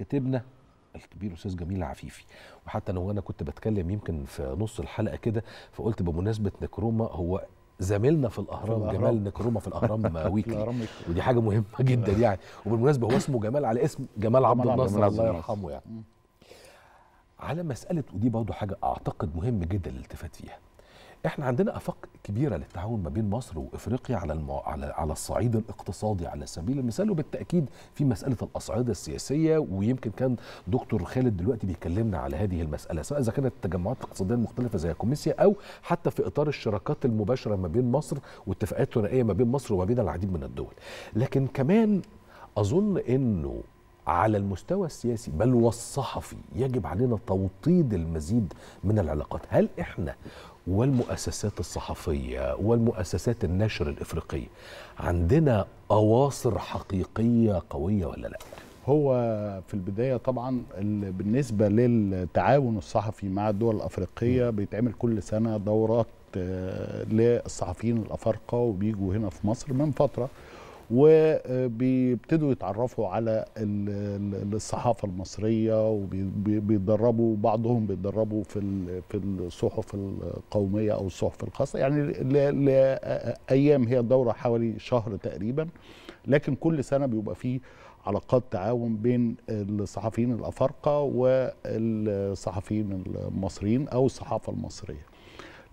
كاتبنا الكبير استاذ جميل عفيفي وحتى انا وانا كنت بتكلم يمكن في نص الحلقه كده فقلت بمناسبه نكروما هو زميلنا في الاهرام, الأهرام. جمال نكروما في الاهرام ويكلي ودي حاجه مهمه جدا يعني وبالمناسبه هو اسمه جمال على اسم جمال عبد الناصر الله يرحمه يعني على مساله ودي برضه حاجه اعتقد مهم جدا الالتفات فيها احنا عندنا افاق كبيره للتعاون ما بين مصر وافريقيا على المو... على على الصعيد الاقتصادي على سبيل المثال وبالتاكيد في مساله الاصعده السياسيه ويمكن كان دكتور خالد دلوقتي بيكلمنا على هذه المساله سواء اذا كانت التجمعات الاقتصاديه المختلفه زي كوميسيا او حتى في اطار الشراكات المباشره ما بين مصر واتفاقات ثنائيه ما بين مصر وما بين العديد من الدول لكن كمان اظن انه على المستوى السياسي بل والصحفي يجب علينا توطيد المزيد من العلاقات هل احنا والمؤسسات الصحفيه والمؤسسات النشر الافريقيه عندنا اواصر حقيقيه قويه ولا لا هو في البدايه طبعا بالنسبه للتعاون الصحفي مع الدول الافريقيه بيتعمل كل سنه دورات آه، للصحفيين الافارقه وبيجوا هنا في مصر من فتره وبيبتدوا يتعرفوا على الصحافه المصريه وبيتدربوا بعضهم بيتدربوا في في الصحف القوميه او الصحف الخاصه يعني لايام هي الدوره حوالي شهر تقريبا لكن كل سنه بيبقى فيه علاقات تعاون بين الصحفيين الافارقه والصحفيين المصريين او الصحافه المصريه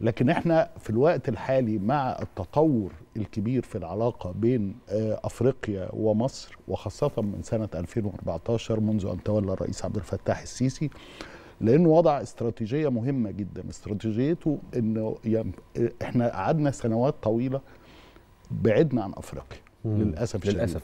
لكن احنا في الوقت الحالي مع التطور الكبير في العلاقة بين آه، أفريقيا ومصر وخاصة من سنة 2014 منذ أن تولى الرئيس عبد الفتاح السيسي لأنه وضع استراتيجية مهمة جدا استراتيجيته أنه احنا قعدنا سنوات طويلة بعدنا عن أفريقيا للأسف الشديد للأسف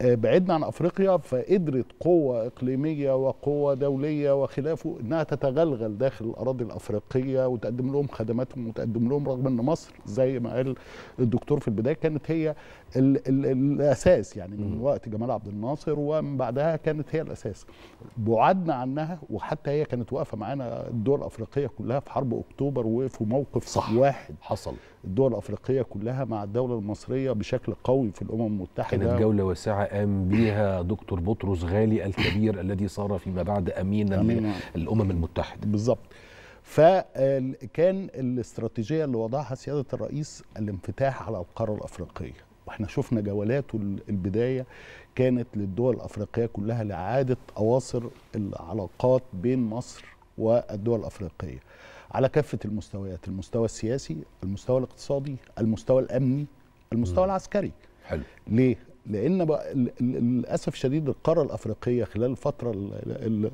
بعدنا عن افريقيا فقدرت قوه اقليميه وقوه دوليه وخلافه انها تتغلغل داخل الاراضي الافريقيه وتقدم لهم خدماتهم وتقدم لهم رغم ان مصر زي ما قال الدكتور في البدايه كانت هي الـ الـ الاساس يعني من وقت جمال عبد الناصر ومن بعدها كانت هي الاساس بعدنا عنها وحتى هي كانت واقفه معانا الدول الافريقيه كلها في حرب اكتوبر وفي موقف صح واحد حصل الدول الافريقيه كلها مع الدوله المصريه بشكل قوي في الامم المتحده كانت جوله واسعه قام بها دكتور بطرس غالي الكبير الذي صار فيما بعد امينا أمين. الامم المتحده بالضبط فكان الاستراتيجيه اللي وضعها سياده الرئيس الانفتاح على القاره الافريقيه واحنا شفنا جولاته البدايه كانت للدول الافريقيه كلها لاعاده اواصر العلاقات بين مصر والدول الافريقيه على كافه المستويات المستوى السياسي المستوى الاقتصادي المستوى الامني المستوى م. العسكري حلو ليه لان بقى للاسف الشديد القاره الافريقيه خلال الفتره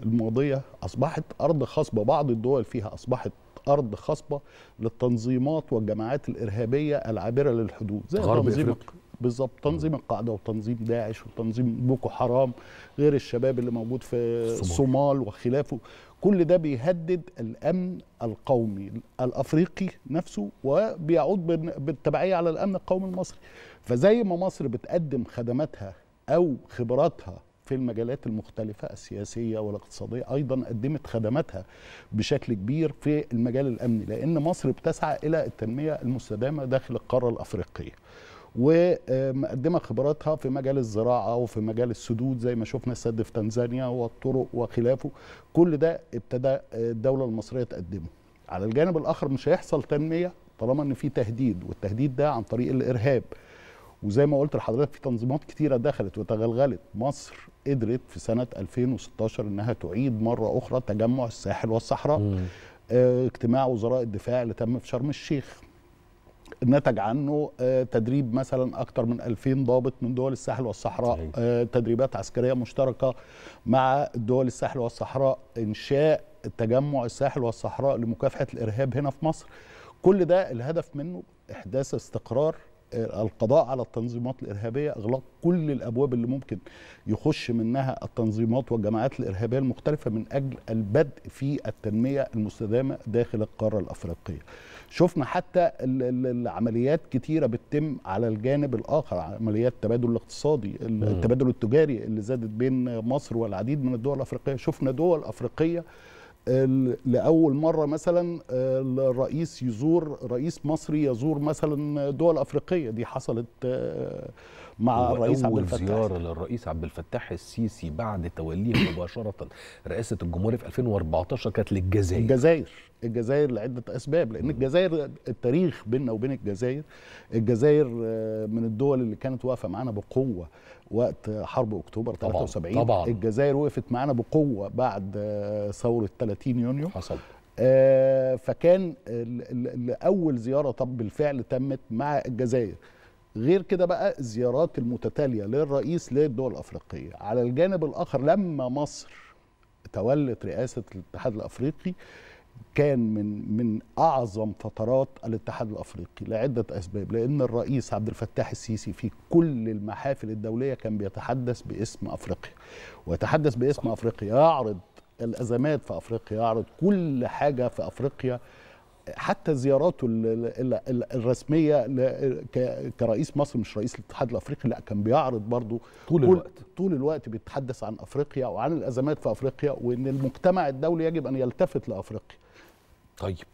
الماضيه اصبحت ارض خصبه بعض الدول فيها اصبحت ارض خصبه للتنظيمات والجماعات الارهابيه العابره للحدود زي غرب افريقيا بالظبط تنظيم القاعده وتنظيم داعش وتنظيم بوكو حرام غير الشباب اللي موجود في الصومال وخلافه كل ده بيهدد الامن القومي الافريقي نفسه وبيعود بالتبعيه على الامن القومي المصري فزي ما مصر بتقدم خدماتها او خبراتها في المجالات المختلفة السياسية والاقتصادية أيضا قدمت خدماتها بشكل كبير في المجال الأمني لأن مصر بتسعى إلى التنمية المستدامة داخل القارة الأفريقية ومقدمه خبراتها في مجال الزراعه وفي مجال السدود زي ما شفنا السد في تنزانيا والطرق وخلافه كل ده ابتدى الدوله المصريه تقدمه على الجانب الاخر مش هيحصل تنميه طالما ان في تهديد والتهديد ده عن طريق الارهاب وزي ما قلت لحضرتك في تنظيمات كتيره دخلت وتغلغلت مصر قدرت في سنه 2016 انها تعيد مره اخرى تجمع الساحل والصحراء آه، اجتماع وزراء الدفاع اللي تم في شرم الشيخ نتج عنه آه، تدريب مثلا اكثر من 2000 ضابط من دول الساحل والصحراء آه، تدريبات عسكريه مشتركه مع دول الساحل والصحراء انشاء تجمع الساحل والصحراء لمكافحه الارهاب هنا في مصر كل ده الهدف منه احداث استقرار القضاء على التنظيمات الارهابيه اغلاق كل الابواب اللي ممكن يخش منها التنظيمات والجماعات الارهابيه المختلفه من اجل البدء في التنميه المستدامه داخل القاره الافريقيه. شفنا حتى العمليات كثيره بتتم على الجانب الاخر عمليات التبادل الاقتصادي، التبادل التجاري اللي زادت بين مصر والعديد من الدول الافريقيه، شفنا دول افريقيه لاول مره مثلا الرئيس آه، يزور رئيس مصري يزور مثلا دول افريقيه دي حصلت آه، مع الرئيس عبد الفتاح زياره للرئيس عبد الفتاح السيسي بعد توليه مباشره رئاسه الجمهوريه في 2014 كانت للجزائر الجزائر الجزائر لعده اسباب لان الجزائر التاريخ بيننا وبين الجزائر الجزائر آه، من الدول اللي كانت واقفه معانا بقوه وقت حرب اكتوبر طبعًا 73 طبعا الجزائر وقفت معانا بقوه بعد آه، ثوره 30 يونيو حصل آه فكان اول زياره طب بالفعل تمت مع الجزائر غير كده بقى الزيارات المتتاليه للرئيس للدول الافريقيه على الجانب الاخر لما مصر تولت رئاسه الاتحاد الافريقي كان من من اعظم فترات الاتحاد الافريقي لعده اسباب لان الرئيس عبد الفتاح السيسي في كل المحافل الدوليه كان بيتحدث باسم افريقيا ويتحدث باسم افريقيا يعرض الازمات في افريقيا يعرض كل حاجه في افريقيا حتى زياراته الرسميه كرئيس مصر مش رئيس الاتحاد الافريقي لا كان بيعرض برضو طول الوقت طول الوقت بيتحدث عن افريقيا وعن الازمات في افريقيا وان المجتمع الدولي يجب ان يلتفت لافريقيا طيب